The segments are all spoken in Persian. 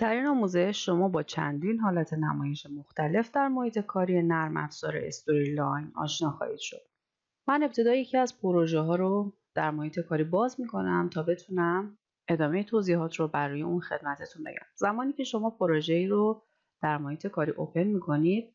در این آموزش شما با چندین حالت نمایش مختلف در محیط کاری نرم افزار استوری لاین آشنا خواهید شد. من ابتدا یکی از پروژه ها رو در محیط کاری باز می کنم تا بتونم ادامه توضیحات رو برای اون خدمتتون بگم. زمانی که شما پروژه ای رو در محیط کاری اوپن می کنید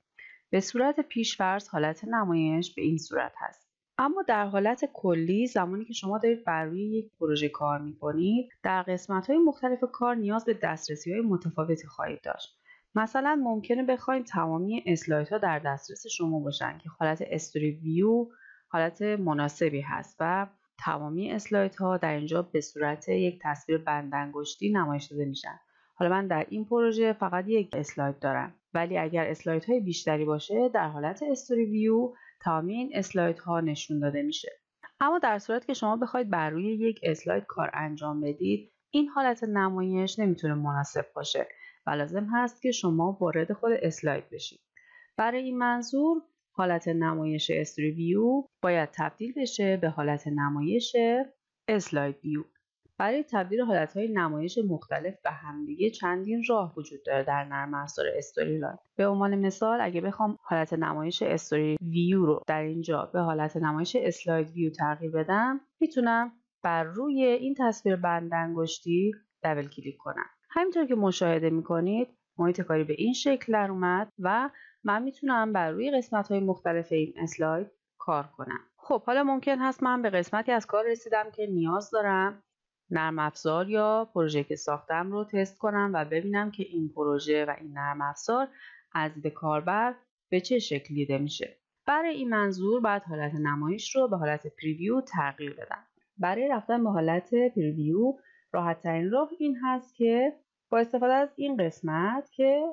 به صورت پیشفرض حالت نمایش به این صورت هست. اما در حالت کلی زمانی که شما دارید بر روی یک پروژه کار میکنید در قسمت های مختلف کار نیاز به دسترسی های متفاوتی خواهید داشت مثلا ممکنه بخواید تمامی اسلایت ها در دسترس شما باشن که حالت استوری ویو حالت مناسبی هست و تمامی اسلایت ها در اینجا به صورت یک تصویر بندانگشتی نمایش داده میشن حالا من در این پروژه فقط یک اسلاید دارم ولی اگر اسلاید های بیشتری باشه در حالت استوری ویو تمام این اسلاید ها نشون داده میشه اما در صورت که شما بخواید بر روی یک اسلاید کار انجام بدید این حالت نمایش نمیتونه مناسب باشه و لازم هست که شما وارد خود اسلاید بشید برای این منظور حالت نمایش استوری ویو باید تبدیل بشه به حالت نمایش اسلاید ویو برای تبدیل حالتهای نمایش مختلف به همدیگه چندین راه وجود داره در نرم افزار استوری لاین به عنوان مثال اگه بخوام حالت نمایش استوری ویو رو در اینجا به حالت نمایش اسلاید ویو تغییر بدم میتونم بر روی این تصویر بند انگشتی دبل کلیک کنم همینطور که مشاهده میکنید محیط کاری به این شکل در اومد و من میتونم بر روی قسمت های مختلف این اسلاید کار کنم خب حالا ممکن هست من به قسمتی از کار رسیدم که نیاز دارم نرم افزار یا پروژه که ساختم رو تست کنم و ببینم که این پروژه و این نرم افزار از به کاربر به چه شکلی دیده میشه برای این منظور باید حالت نمایش رو به حالت پریویو تغییر بدم برای رفتن به حالت پریویو راحت ترین راه این هست که با استفاده از این قسمت که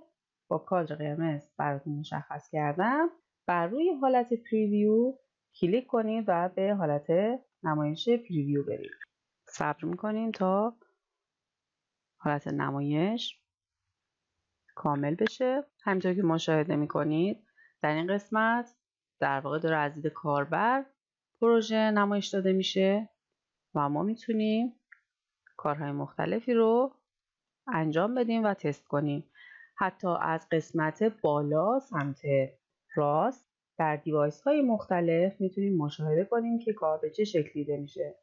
با کادر قرمز براتون مشخص کردم بر روی حالت پریویو کلیک کنید و به حالت نمایش پریویو برید صبر میکنیم تا حالت نمایش کامل بشه همینطور که مشاهده میکنید در این قسمت در واقع داره از دید کاربر پروژه نمایش داده میشه و ما میتونیم کارهای مختلفی رو انجام بدیم و تست کنیم حتی از قسمت بالا سمت راست در دیوایس های مختلف میتونیم مشاهده کنیم که کار به چه شکلی دیده میشه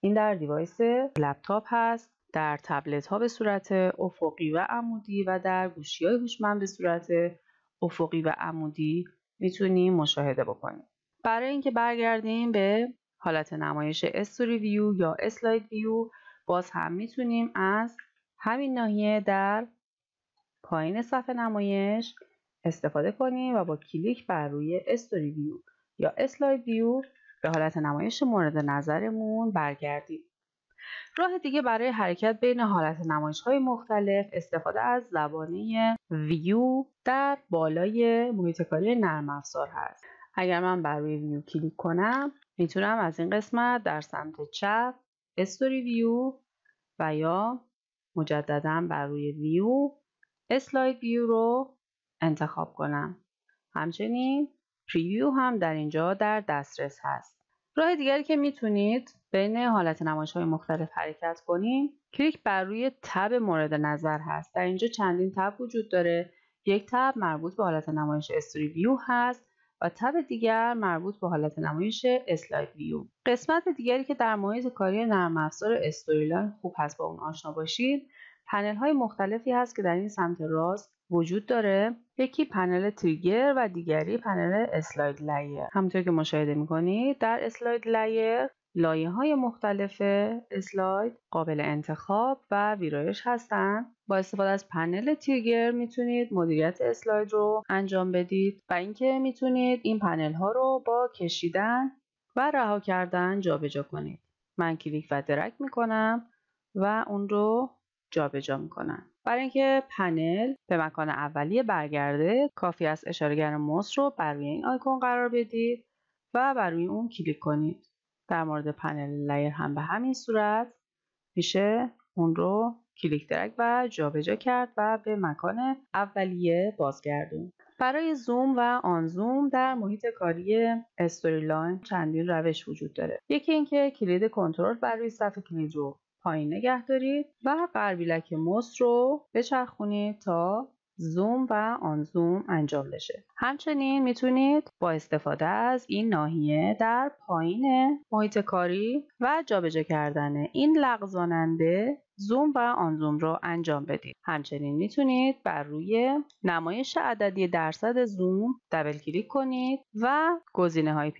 این در دیوایس لپتاپ هست در تبلت ها به صورت افقی و عمودی و در گوشی های هوشمند به صورت افقی و عمودی میتونیم مشاهده بکنیم برای اینکه برگردیم به حالت نمایش استوری ویو یا اسلاید ویو باز هم میتونیم از همین ناحیه در پایین صفحه نمایش استفاده کنیم و با کلیک بر روی استوری ویو یا اسلاید ویو به حالت نمایش مورد نظرمون برگردیم. راه دیگه برای حرکت بین حالت نمایش های مختلف استفاده از زبانه ویو در بالای محیط کاری نرم افزار هست. اگر من بر روی ویو کلیک کنم میتونم از این قسمت در سمت چپ استوری ویو و یا مجددا بر روی ویو اسلاید ویو رو انتخاب کنم. همچنین پریویو هم در اینجا در دسترس هست راه دیگری که میتونید بین حالت نمایش های مختلف حرکت کنیم کلیک بر روی تب مورد نظر هست در اینجا چندین تب وجود داره یک تب مربوط به حالت نمایش استوری ویو هست و تب دیگر مربوط به حالت نمایش اسلاید ویو قسمت دیگری که در محیط کاری نرم افزار استوری خوب هست با اون آشنا باشید پنل های مختلفی هست که در این سمت راست وجود داره یکی پنل تریگر و دیگری پنل اسلاید لایر همونطور که مشاهده میکنید در اسلاید لایر لایه های مختلف اسلاید قابل انتخاب و ویرایش هستند. با استفاده از پنل تیگر میتونید مدیریت اسلاید رو انجام بدید و اینکه میتونید این پنل ها رو با کشیدن و رها کردن جابجا کنید. من کلیک و درک میکنم و اون رو جابجا میکنن برای اینکه پنل به مکان اولیه برگرده کافی است اشارگر موس رو بر این آیکون قرار بدید و بر اون کلیک کنید در مورد پنل لایر هم به همین صورت میشه اون رو کلیک درک و جابجا کرد و به مکان اولیه بازگردون برای زوم و آن زوم در محیط کاری استوری لاین چندین روش وجود داره یکی اینکه کلید کنترل بر روی صفحه کلید پایین نگه دارید و قربیلک مست رو بچرخونید تا زوم و آن زوم انجام بشه همچنین میتونید با استفاده از این ناحیه در پایین محیط کاری و جابجا کردن این لغزاننده زوم و آن زوم را انجام بدید. همچنین میتونید بر روی نمایش عددی درصد زوم دبل کلیک کنید و گزینه های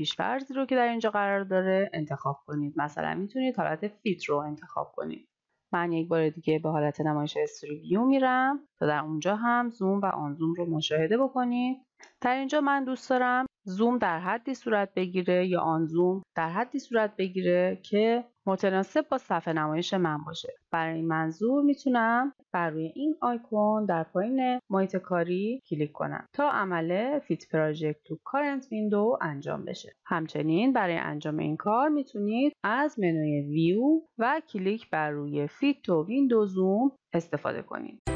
رو که در اینجا قرار داره انتخاب کنید. مثلا میتونید حالت فیت رو انتخاب کنید. من یک بار دیگه به حالت نمایش استوری میرم تا در اونجا هم زوم و آن زوم رو مشاهده بکنید در اینجا من دوست دارم زوم در حدی صورت بگیره یا آن زوم در حدی صورت بگیره که متناسب با صفحه نمایش من باشه برای این منظور میتونم بر روی این آیکون در پایین محیط کاری کلیک کنم تا عمل فیت پراجکت تو کارنت ویندو انجام بشه همچنین برای انجام این کار میتونید از منوی ویو و کلیک بر روی فیت تو ویندو زوم استفاده کنید